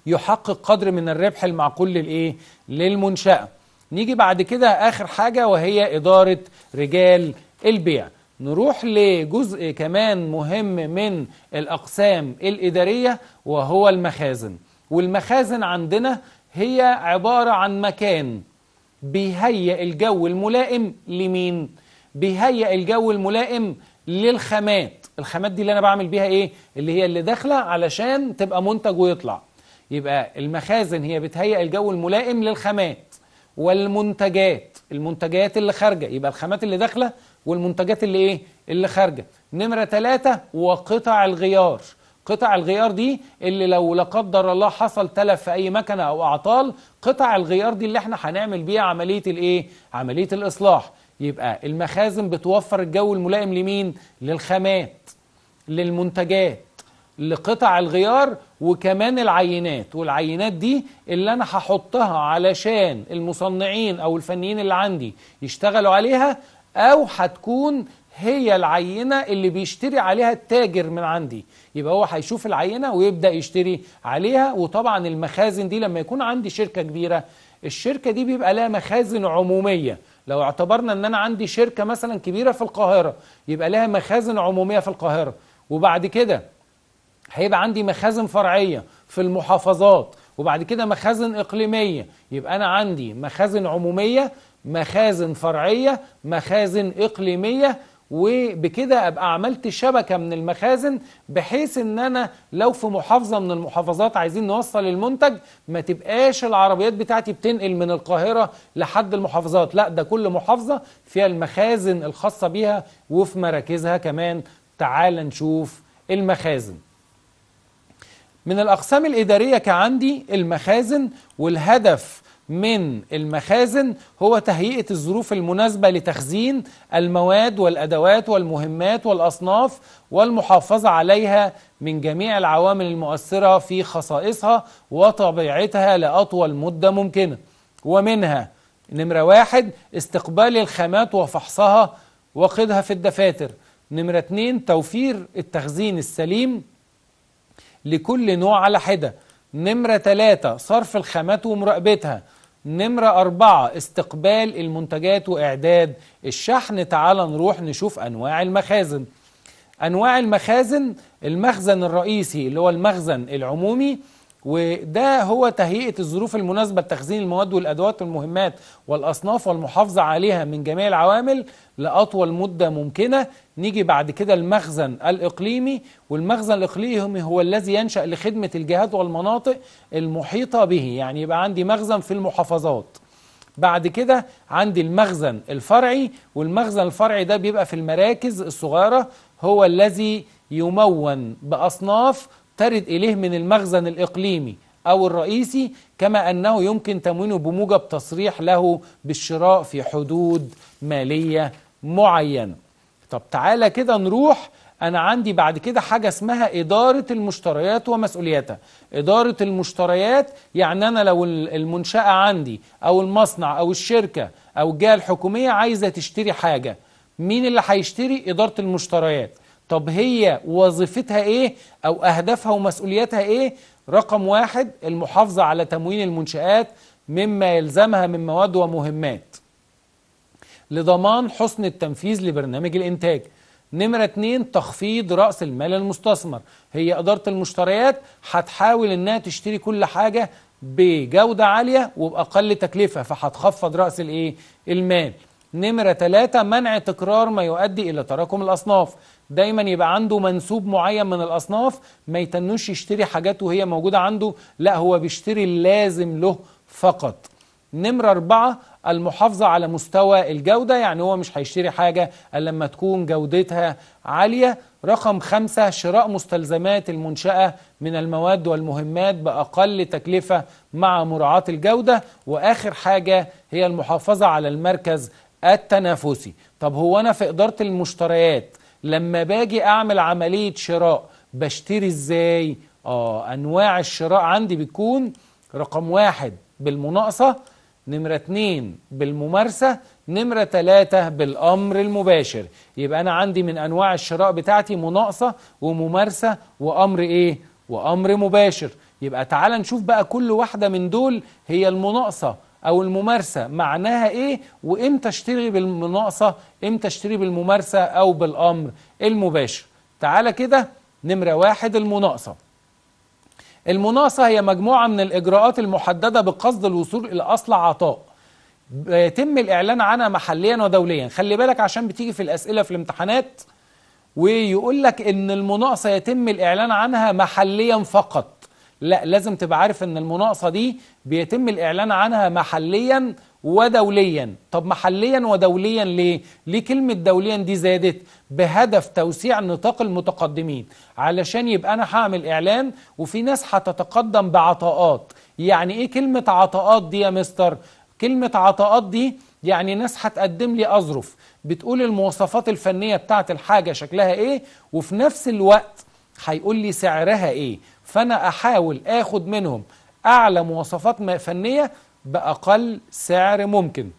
يحقق قدر من الربح المعقول للايه للمنشاه نيجي بعد كده اخر حاجه وهي اداره رجال البيع نروح لجزء كمان مهم من الاقسام الاداريه وهو المخازن والمخازن عندنا هي عباره عن مكان بيهيئ الجو الملائم لمين بيهيئ الجو الملائم للخامات الخامات دي اللي انا بعمل بيها ايه اللي هي اللي داخله علشان تبقى منتج ويطلع يبقى المخازن هي بتهيئ الجو الملائم للخامات والمنتجات المنتجات اللي خارجة يبقى الخامات اللي داخلة والمنتجات اللي ايه اللي خارجة نمرة ثلاثة وقطع الغيار قطع الغيار دي اللي لو لا قدر الله حصل تلف في اي مكنه او اعطال قطع الغيار دي اللي احنا هنعمل بيها عمليه الايه عمليه الاصلاح يبقى المخازن بتوفر الجو الملائم لمين للخامات للمنتجات لقطع الغيار وكمان العينات والعينات دي اللي انا هحطها علشان المصنعين او الفنيين اللي عندي يشتغلوا عليها او هتكون هي العينة اللي بيشتري عليها التاجر من عندي يبقى هو هيشوف العينة ويبدأ يشتري عليها وطبعا المخازن دي لما يكون عندي شركة كبيرة الشركة دي بيبقى لها مخازن عمومية لو اعتبرنا ان انا عندي شركة مثلا كبيرة في القاهرة يبقى لها مخازن عمومية في القاهرة وبعد كده هيبقى عندي مخازن فرعية في المحافظات وبعد كده مخازن إقليمية يبقى أنا عندي مخازن عمومية مخازن فرعية مخازن إقليمية وبكده ابقى عملت شبكه من المخازن بحيث ان انا لو في محافظه من المحافظات عايزين نوصل المنتج ما تبقاش العربيات بتاعتي بتنقل من القاهره لحد المحافظات لا ده كل محافظه فيها المخازن الخاصه بيها وفي مراكزها كمان تعال نشوف المخازن من الأقسام الإدارية كعندي المخازن والهدف من المخازن هو تهيئة الظروف المناسبة لتخزين المواد والأدوات والمهمات والأصناف والمحافظة عليها من جميع العوامل المؤثرة في خصائصها وطبيعتها لأطول مدة ممكنة ومنها نمرة واحد استقبال الخامات وفحصها وقدها في الدفاتر نمرة اتنين توفير التخزين السليم لكل نوع على حدة نمرة ثلاثة صرف الخامات ومراقبتها نمرة أربعة استقبال المنتجات وإعداد الشحن تعال نروح نشوف أنواع المخازن أنواع المخازن المخزن الرئيسي اللي هو المخزن العمومي وده هو تهيئة الظروف المناسبة لتخزين المواد والأدوات والمهمات والأصناف والمحافظة عليها من جميع العوامل لأطول مدة ممكنة نيجي بعد كده المخزن الإقليمي والمخزن الإقليمي هو الذي ينشأ لخدمة الجهات والمناطق المحيطة به يعني يبقى عندي مخزن في المحافظات بعد كده عندي المخزن الفرعي والمخزن الفرعي ده بيبقى في المراكز الصغيرة هو الذي يمون بأصناف ترد إليه من المخزن الإقليمي أو الرئيسي كما أنه يمكن تموينه بموجب تصريح له بالشراء في حدود مالية معينة طب تعالى كده نروح أنا عندي بعد كده حاجة اسمها إدارة المشتريات ومسؤولياتها إدارة المشتريات يعني أنا لو المنشأة عندي أو المصنع أو الشركة أو الجهة الحكومية عايزة تشتري حاجة مين اللي هيشتري إدارة المشتريات طب هي وظيفتها ايه او اهدافها ومسؤولياتها ايه رقم واحد المحافظة على تموين المنشآت مما يلزمها من مواد ومهمات لضمان حسن التنفيذ لبرنامج الإنتاج نمرة اتنين تخفيض رأس المال المستثمر هي إدارة المشتريات هتحاول إنها تشتري كل حاجة بجودة عالية وبأقل تكلفة فهتخفض رأس الإيه؟ المال نمرة ثلاثة منع تكرار ما يؤدي إلى تراكم الأصناف دايما يبقى عنده منسوب معين من الاصناف ما يتنوش يشتري حاجات وهي موجوده عنده لا هو بيشتري اللازم له فقط نمرة أربعة المحافظة على مستوى الجودة يعني هو مش هيشتري حاجة إلا لما تكون جودتها عالية رقم خمسة شراء مستلزمات المنشأة من المواد والمهمات بأقل تكلفة مع مراعاة الجودة وآخر حاجة هي المحافظة على المركز التنافسي طب هو أنا في إدارة المشتريات لما باجي اعمل عملية شراء بشتري ازاي اه انواع الشراء عندي بيكون رقم واحد بالمناقصة نمرة اتنين بالممارسة نمرة تلاتة بالأمر المباشر يبقى أنا عندي من أنواع الشراء بتاعتي مناقصة وممارسة وأمر إيه؟ وأمر مباشر يبقى تعال نشوف بقى كل واحدة من دول هي المناقصة او الممارسه معناها ايه وامتى اشتري بالمناقصه امتى اشتري بالممارسه او بالامر المباشر تعالى كده نمره واحد المناقصه المناقصه هي مجموعه من الاجراءات المحدده بقصد الوصول الى اصل عطاء يتم الاعلان عنها محليا ودوليا خلي بالك عشان بتيجي في الاسئله في الامتحانات ويقول لك ان المناقصه يتم الاعلان عنها محليا فقط لا لازم تبقى عارف ان المناقصه دي بيتم الاعلان عنها محليا ودوليا طب محليا ودوليا ليه ليه كلمه دوليا دي زادت بهدف توسيع نطاق المتقدمين علشان يبقى انا هعمل اعلان وفي ناس هتتقدم بعطاءات يعني ايه كلمه عطاءات دي يا مستر كلمه عطاءات دي يعني ناس هتقدم لي اظرف بتقول المواصفات الفنيه بتاعت الحاجه شكلها ايه وفي نفس الوقت هيقول لي سعرها ايه فأنا أحاول آخد منهم أعلى مواصفات فنية بأقل سعر ممكن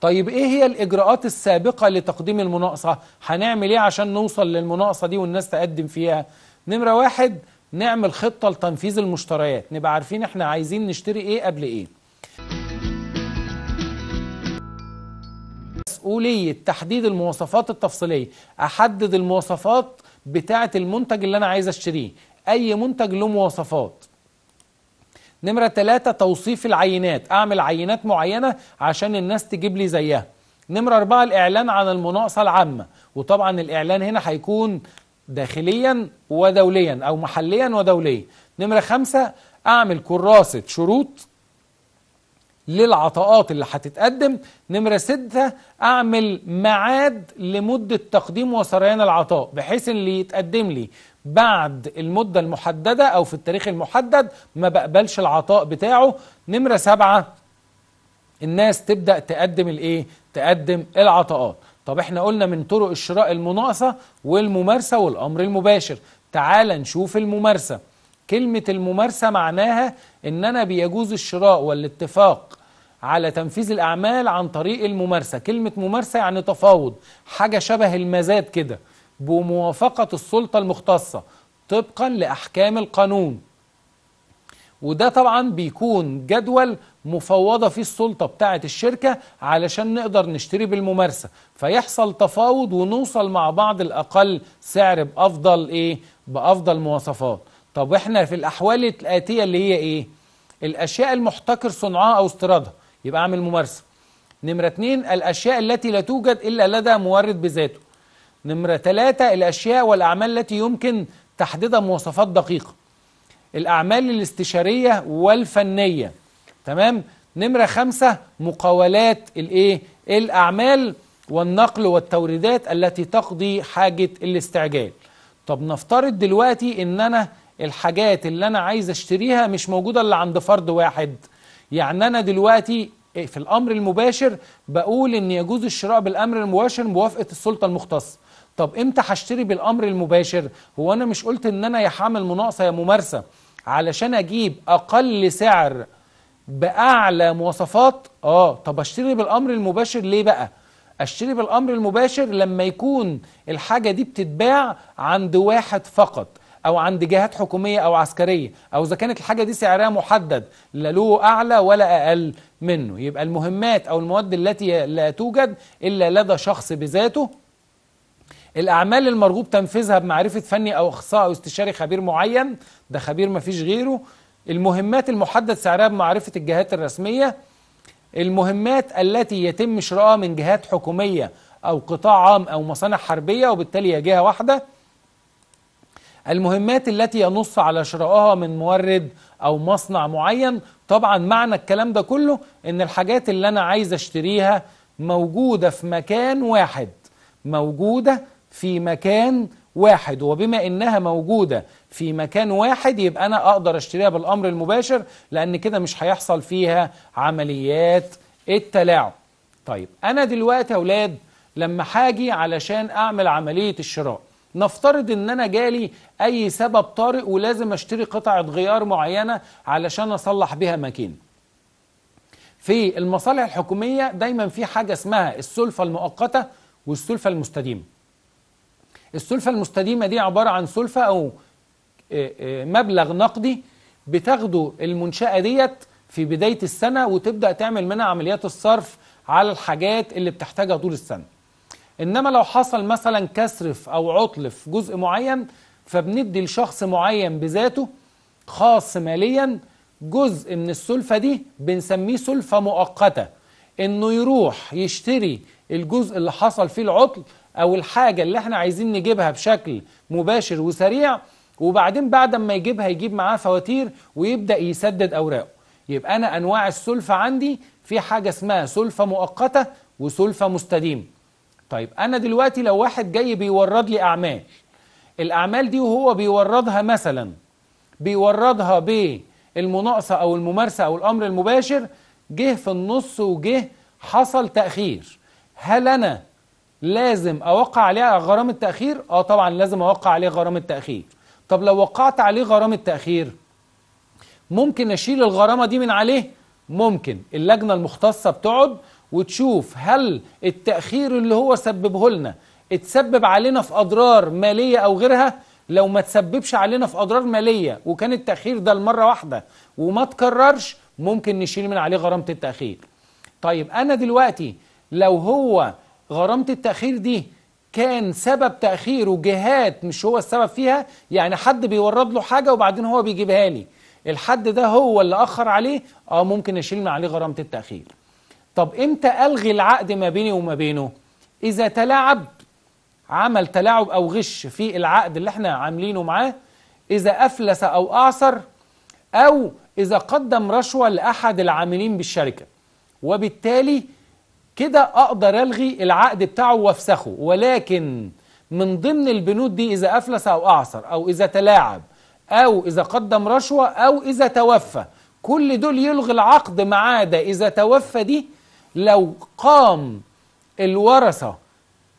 طيب إيه هي الإجراءات السابقة لتقديم المناقصة هنعمل إيه عشان نوصل للمناقصة دي والناس تقدم فيها نمرة واحد نعمل خطة لتنفيذ المشتريات نبقى عارفين احنا عايزين نشتري ايه قبل ايه مسؤولية تحديد المواصفات التفصيلية أحدد المواصفات بتاعة المنتج اللي أنا عايز أشتريه أي منتج له مواصفات نمرة ثلاثة توصيف العينات أعمل عينات معينة عشان الناس تجيب لي زيها نمرة أربعة الإعلان عن المناقصة العامة وطبعا الإعلان هنا هيكون داخليا ودوليا أو محليا ودوليا نمرة خمسة أعمل كراسة شروط للعطاءات اللي هتتقدم نمرة ستة أعمل ميعاد لمدة تقديم وسريان العطاء بحيث اللي يتقدم لي بعد المدة المحددة أو في التاريخ المحدد ما بقبلش العطاء بتاعه نمرة سبعة الناس تبدأ تقدم الإيه؟ تقدم العطاءات طب احنا قلنا من طرق الشراء المناقصة والممارسة والأمر المباشر تعال نشوف الممارسة كلمة الممارسة معناها إن أنا بيجوز الشراء والاتفاق على تنفيذ الأعمال عن طريق الممارسة كلمة ممارسة يعني تفاوض حاجة شبه المزاد كده بموافقة السلطة المختصة طبقا لأحكام القانون وده طبعا بيكون جدول مفوضة فيه السلطة بتاعة الشركة علشان نقدر نشتري بالممارسة فيحصل تفاوض ونوصل مع بعض الأقل سعر بأفضل إيه بأفضل مواصفات طب إحنا في الأحوال الآتية اللي هي إيه الأشياء المحتكر صنعها أو استيرادها يبقى أعمل ممارسة نمرة اتنين الأشياء التي لا توجد إلا لدى مورد بذاته نمرة ثلاثة الأشياء والأعمال التي يمكن تحديدها مواصفات دقيقة الأعمال الاستشارية والفنية تمام نمرة خمسة مقاولات الإيه الأعمال والنقل والتوريدات التي تقضي حاجة الاستعجال طب نفترض دلوقتي ان انا الحاجات اللي انا عايز اشتريها مش موجودة الا عند فرد واحد يعني انا دلوقتي إيه، في الأمر المباشر بقول إن يجوز الشراء بالأمر المباشر بموافقه السلطة المختصة طب إمتى هشتري بالأمر المباشر هو أنا مش قلت إن أنا يا حامل مناقصة يا ممارسة علشان أجيب أقل سعر بأعلى مواصفات آه طب أشتري بالأمر المباشر ليه بقى أشتري بالأمر المباشر لما يكون الحاجة دي بتتباع عند واحد فقط او عند جهات حكوميه او عسكريه او اذا كانت الحاجه دي سعرها محدد لا له اعلى ولا اقل منه يبقى المهمات او المواد التي لا توجد الا لدى شخص بذاته الأعمال المرغوب تنفيذها بمعرفة فني أو أخصائي أو استشاري خبير معين ده خبير مفيش غيره المهمات المحدد سعرها بمعرفة الجهات الرسمية المهمات التي يتم شراءها من جهات حكومية أو قطاع عام أو مصانع حربية وبالتالي هي جهة واحدة المهمات التي ينص على شرائها من مورد او مصنع معين طبعا معنى الكلام ده كله ان الحاجات اللي انا عايز اشتريها موجوده في مكان واحد موجوده في مكان واحد وبما انها موجوده في مكان واحد يبقى انا اقدر اشتريها بالامر المباشر لان كده مش هيحصل فيها عمليات التلاعب طيب انا دلوقتي يا اولاد لما هاجي علشان اعمل عمليه الشراء نفترض ان انا جالي اي سبب طارئ ولازم اشتري قطعة غيار معينة علشان اصلح بها ماكينة في المصالح الحكومية دايما في حاجة اسمها السلفة المؤقتة والسلفة المستديمة السلفة المستديمة دي عبارة عن سلفة او آه، آه، مبلغ نقدي بتاخده المنشأة ديت في بداية السنة وتبدأ تعمل منها عمليات الصرف على الحاجات اللي بتحتاجها طول السنة انما لو حصل مثلا كسر او عطل في جزء معين فبندي لشخص معين بذاته خاص ماليا جزء من السلفة دي بنسميه سلفة مؤقتة انه يروح يشتري الجزء اللي حصل فيه العطل او الحاجة اللي احنا عايزين نجيبها بشكل مباشر وسريع وبعدين بعد ما يجيبها يجيب معاه فواتير ويبدأ يسدد اوراقه يبقى انا انواع السلفة عندي في حاجة اسمها سلفة مؤقتة وسلفة مستديمة طيب أنا دلوقتي لو واحد جاي بيورد لي أعمال الأعمال دي وهو بيوردها مثلا بيوردها بالمناقصة أو الممارسة أو الأمر المباشر جه في النص وجه حصل تأخير هل أنا لازم أوقع عليه غرامة تأخير؟ آه طبعا لازم أوقع عليه غرامة تأخير طب لو وقعت عليه غرامة تأخير ممكن أشيل الغرامة دي من عليه؟ ممكن اللجنة المختصة بتقعد وتشوف هل التأخير اللي هو سببه لنا اتسبب علينا في أضرار مالية أو غيرها لو ما تسببش علينا في أضرار مالية وكان التأخير ده لمرة واحدة وما تكررش ممكن نشيل من عليه غرامة التأخير طيب أنا دلوقتي لو هو غرامة التأخير دي كان سبب تأخيره جهات مش هو السبب فيها يعني حد بيورد له حاجة وبعدين هو بيجيبها لي الحد ده هو اللي أخر عليه اه ممكن أشيل من عليه غرامة التأخير طب امتى الغي العقد ما بيني وما بينه اذا تلاعب عمل تلاعب او غش في العقد اللي احنا عاملينه معاه اذا افلس او اعصر او اذا قدم رشوه لاحد العاملين بالشركه وبالتالي كده اقدر الغي العقد بتاعه وافسخه ولكن من ضمن البنود دي اذا افلس او اعصر او اذا تلاعب او اذا قدم رشوه او اذا توفى كل دول يلغي العقد ما عدا اذا توفى دي لو قام الورثة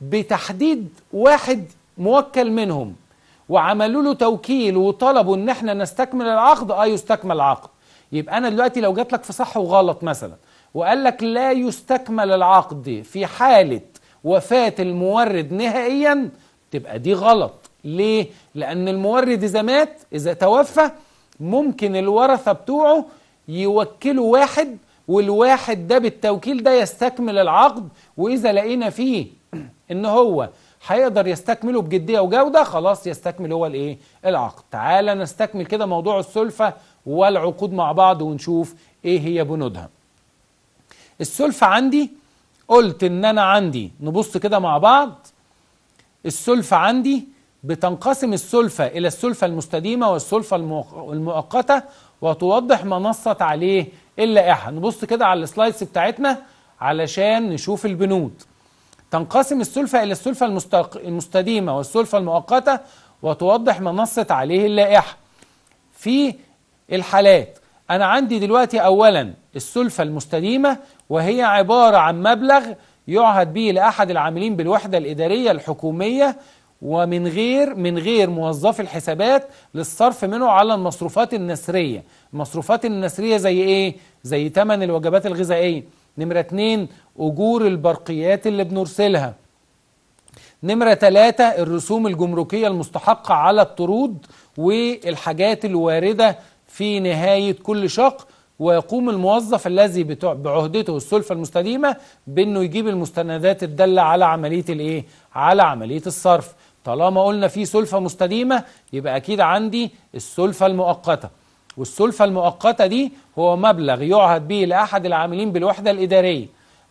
بتحديد واحد موكل منهم وعملوا له توكيل وطلبوا ان احنا نستكمل العقد اه يستكمل العقد يبقى انا دلوقتي لو جات لك في صح وغلط مثلا وقال لك لا يستكمل العقد في حاله وفاه المورد نهائيا تبقى دي غلط ليه لان المورد اذا مات اذا توفى ممكن الورثه بتوعه يوكلوا واحد والواحد ده بالتوكيل ده يستكمل العقد وإذا لقينا فيه إن هو هيقدر يستكمله بجدية وجودة خلاص يستكمل هو الإيه؟ العقد تعالى نستكمل كده موضوع السلفة والعقود مع بعض ونشوف إيه هي بنودها السلفة عندي قلت إن أنا عندي نبص كده مع بعض السلفة عندي بتنقسم السلفة إلى السلفة المستديمة والسلفة المؤقتة وتوضح منصة عليه اللائحه نبص كده على السلايدز بتاعتنا علشان نشوف البنود تنقسم السلفه الى السلفه المستق... المستديمه والسلفه المؤقته وتوضح ما نصت عليه اللائحه في الحالات انا عندي دلوقتي اولا السلفه المستديمه وهي عباره عن مبلغ يعهد به لاحد العاملين بالوحده الاداريه الحكوميه ومن غير من غير موظفي الحسابات للصرف منه على المصروفات النسريه المصروفات النسريه زي ايه زي ثمن الوجبات الغذائيه نمره اتنين اجور البرقيات اللي بنرسلها نمرة ثلاثة الرسوم الجمركية المستحقة على الطرود والحاجات الواردة في نهاية كل شق ويقوم الموظف الذي بعهدته السلفة المستديمة بأنه يجيب المستندات الدالة على عملية الإيه؟ على عملية الصرف طالما قلنا في سلفة مستديمة يبقى أكيد عندي السلفة المؤقتة والسلفة المؤقتة دي هو مبلغ يعهد به لأحد العاملين بالوحدة الإدارية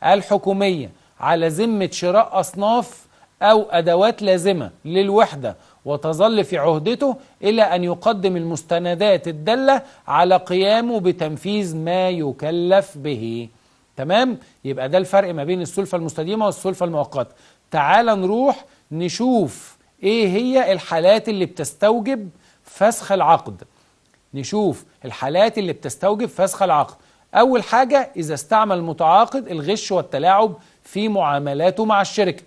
الحكومية على ذمة شراء أصناف أو أدوات لازمة للوحدة وتظل في عهدته إلى أن يقدم المستندات الدالة على قيامه بتنفيذ ما يكلف به تمام؟ يبقى ده الفرق ما بين السلفة المستديمة والسلفة المؤقتة تعال نروح نشوف ايه هي الحالات اللي بتستوجب فسخ العقد نشوف الحالات اللي بتستوجب فسخ العقد اول حاجه اذا استعمل المتعاقد الغش والتلاعب في معاملاته مع الشركه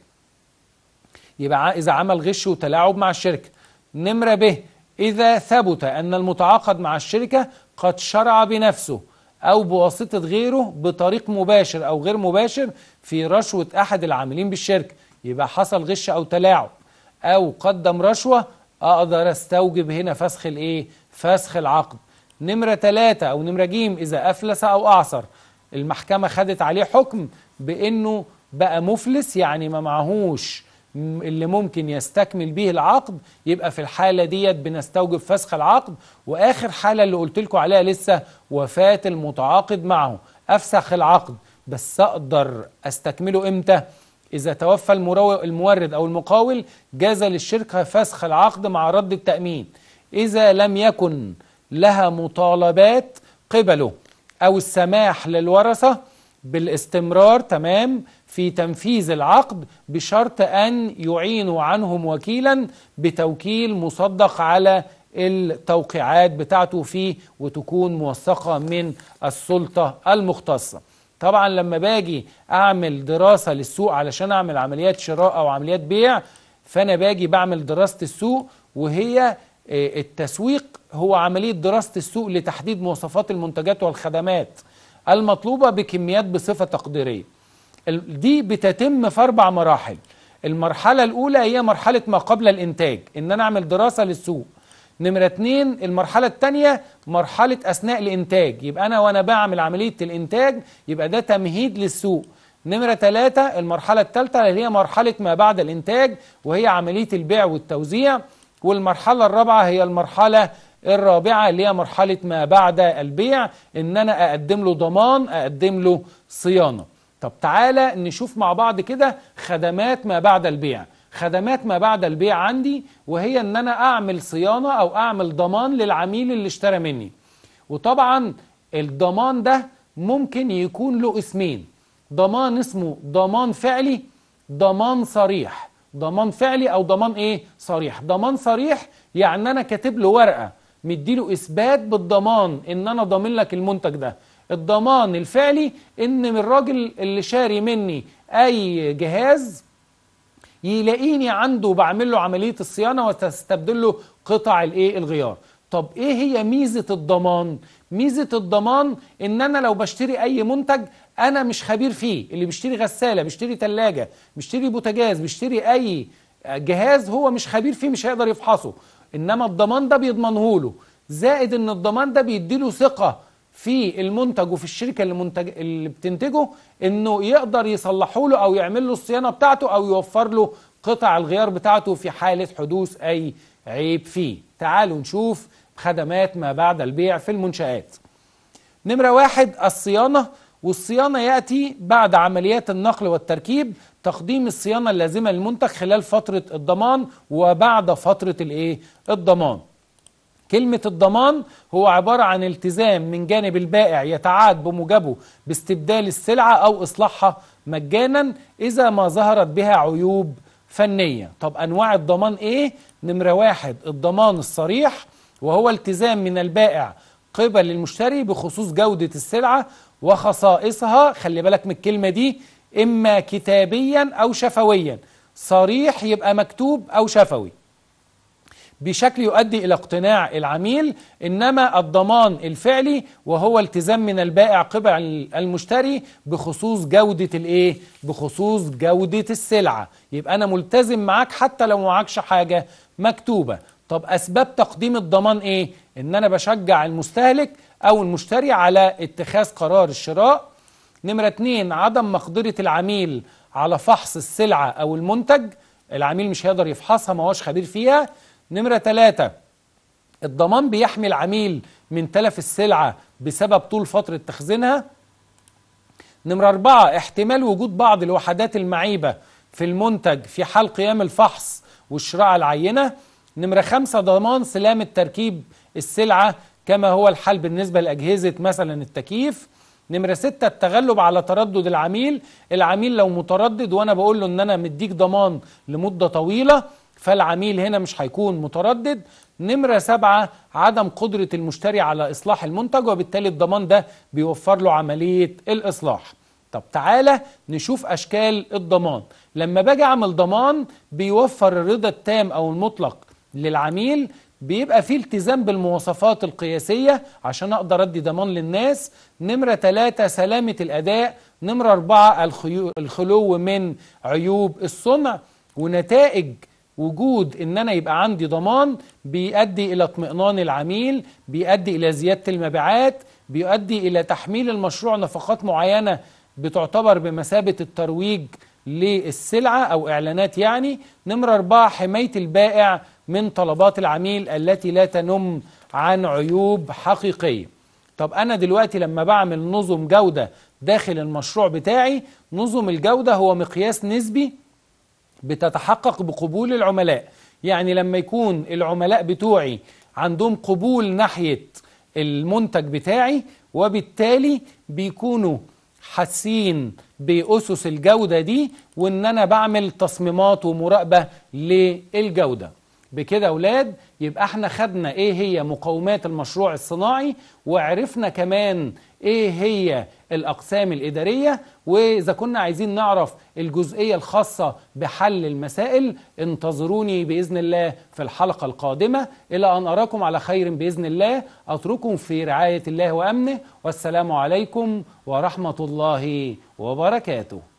يبقى اذا عمل غش وتلاعب مع الشركه نمره به اذا ثبت ان المتعاقد مع الشركه قد شرع بنفسه او بواسطه غيره بطريق مباشر او غير مباشر في رشوه احد العاملين بالشركه يبقى حصل غش او تلاعب أو قدم رشوة أقدر أستوجب هنا فسخ الإيه؟ فسخ العقد نمرة ثلاثة أو نمرة جيم إذا أفلس أو أعصر المحكمة خدت عليه حكم بأنه بقى مفلس يعني ما معهوش اللي ممكن يستكمل به العقد يبقى في الحالة ديت بنستوجب فسخ العقد وآخر حالة اللي قلت لكم عليها لسه وفاة المتعاقد معه أفسخ العقد بس أقدر أستكمله إمتى؟ إذا توفى المورد أو المقاول جاز للشركة فسخ العقد مع رد التأمين إذا لم يكن لها مطالبات قبله أو السماح للورثة بالاستمرار تمام في تنفيذ العقد بشرط أن يعينوا عنهم وكيلا بتوكيل مصدق على التوقيعات بتاعته فيه وتكون موثقة من السلطة المختصة طبعا لما باجي اعمل دراسه للسوق علشان اعمل عمليات شراء او عمليات بيع فانا باجي بعمل دراسه السوق وهي آه، التسويق هو عمليه دراسه السوق لتحديد مواصفات المنتجات والخدمات المطلوبه بكميات بصفه تقديريه دي بتتم في اربع مراحل المرحله الاولى هي مرحله ما قبل الانتاج ان انا اعمل دراسه للسوق نمرة اتنين المرحلة التانية مرحلة أثناء الإنتاج يبقى أنا وأنا بعمل عملية الإنتاج يبقى ده تمهيد للسوق نمرة تلاتة المرحلة التالتة اللي هي مرحلة ما بعد الإنتاج وهي عملية البيع والتوزيع والمرحلة الرابعة هي المرحلة الرابعة اللي هي مرحلة ما بعد البيع إن أنا أقدم له ضمان أقدم له صيانة طب تعالى نشوف مع بعض كده خدمات ما بعد البيع خدمات ما بعد البيع عندي وهي ان انا اعمل صيانه او اعمل ضمان للعميل اللي اشترى مني وطبعا الضمان ده ممكن يكون له اسمين ضمان اسمه ضمان فعلي ضمان صريح ضمان فعلي او ضمان ايه صريح ضمان صريح يعني انا كاتب له ورقه مدي له اثبات بالضمان ان انا ضامن لك المنتج ده الضمان الفعلي ان الراجل اللي شاري مني اي جهاز يلاقيني عنده بعمل له عمليه الصيانه وتستبدل له قطع الايه الغيار طب ايه هي ميزه الضمان ميزه الضمان ان انا لو بشتري اي منتج انا مش خبير فيه اللي بيشتري غساله بيشتري ثلاجه بيشتري بوتاجاز بيشتري اي جهاز هو مش خبير فيه مش هيقدر يفحصه انما الضمان ده بيضمنه له زائد ان الضمان ده بيديله ثقه في المنتج وفي الشركه اللي منتج اللي بتنتجه انه يقدر يصلحوا له او يعمل له الصيانه بتاعته او يوفر له قطع الغيار بتاعته في حاله حدوث اي عيب فيه تعالوا نشوف خدمات ما بعد البيع في المنشآت نمرة واحد الصيانة والصيانة يأتي بعد عمليات النقل والتركيب تقديم الصيانة اللازمة للمنتج خلال فترة الضمان وبعد فترة الايه الضمان كلمة الضمان هو عبارة عن التزام من جانب البائع يتعاد بموجبه باستبدال السلعة أو إصلاحها مجانا إذا ما ظهرت بها عيوب فنية طب أنواع الضمان إيه؟ نمرة واحد الضمان الصريح وهو التزام من البائع قبل المشتري بخصوص جودة السلعة وخصائصها خلي بالك من الكلمة دي إما كتابيا أو شفويا صريح يبقى مكتوب أو شفوي بشكل يؤدي إلى اقتناع العميل إنما الضمان الفعلي وهو التزام من البائع قبل المشتري بخصوص جودة الإيه؟ بخصوص جودة السلعة يبقى أنا ملتزم معاك حتى لو معكش حاجة مكتوبة طب أسباب تقديم الضمان إيه؟ إن أنا بشجع المستهلك أو المشتري على اتخاذ قرار الشراء نمرة اتنين عدم مقدرة العميل على فحص السلعة أو المنتج العميل مش هيقدر يفحصها ما هوش خبير فيها نمرة ثلاثة الضمان بيحمي العميل من تلف السلعة بسبب طول فترة تخزينها نمرة أربعة احتمال وجود بعض الوحدات المعيبة في المنتج في حال قيام الفحص والشراء العينة نمرة خمسة ضمان سلامة تركيب السلعة كما هو الحال بالنسبة لأجهزة مثلا التكييف نمرة ستة التغلب على تردد العميل العميل لو متردد وأنا بقول له أن أنا مديك ضمان لمدة طويلة فالعميل هنا مش هيكون متردد نمرة سبعة عدم قدرة المشتري على إصلاح المنتج وبالتالي الضمان ده بيوفر له عملية الإصلاح طب تعالى نشوف أشكال الضمان لما باجي أعمل ضمان بيوفر الرضا التام أو المطلق للعميل بيبقى فيه التزام بالمواصفات القياسية عشان أقدر أدي ضمان للناس نمرة ثلاثة سلامة الأداء نمرة أربعة الخلو من عيوب الصنع ونتائج وجود ان انا يبقى عندي ضمان بيؤدي الى اطمئنان العميل بيؤدي الى زيادة المبيعات بيؤدي الى تحميل المشروع نفقات معينة بتعتبر بمثابة الترويج للسلعة او اعلانات يعني نمرة اربعة حماية البائع من طلبات العميل التي لا تنم عن عيوب حقيقية طب انا دلوقتي لما بعمل نظم جودة داخل المشروع بتاعي نظم الجودة هو مقياس نسبي بتتحقق بقبول العملاء يعني لما يكون العملاء بتوعي عندهم قبول ناحية المنتج بتاعي وبالتالي بيكونوا حاسين بأسس الجودة دي وإن أنا بعمل تصميمات ومراقبة للجودة بكده أولاد يبقى احنا خدنا ايه هي مقومات المشروع الصناعي وعرفنا كمان ايه هي الاقسام الاداريه واذا كنا عايزين نعرف الجزئيه الخاصه بحل المسائل انتظروني باذن الله في الحلقه القادمه الى ان اراكم على خير باذن الله اترككم في رعايه الله وامنه والسلام عليكم ورحمه الله وبركاته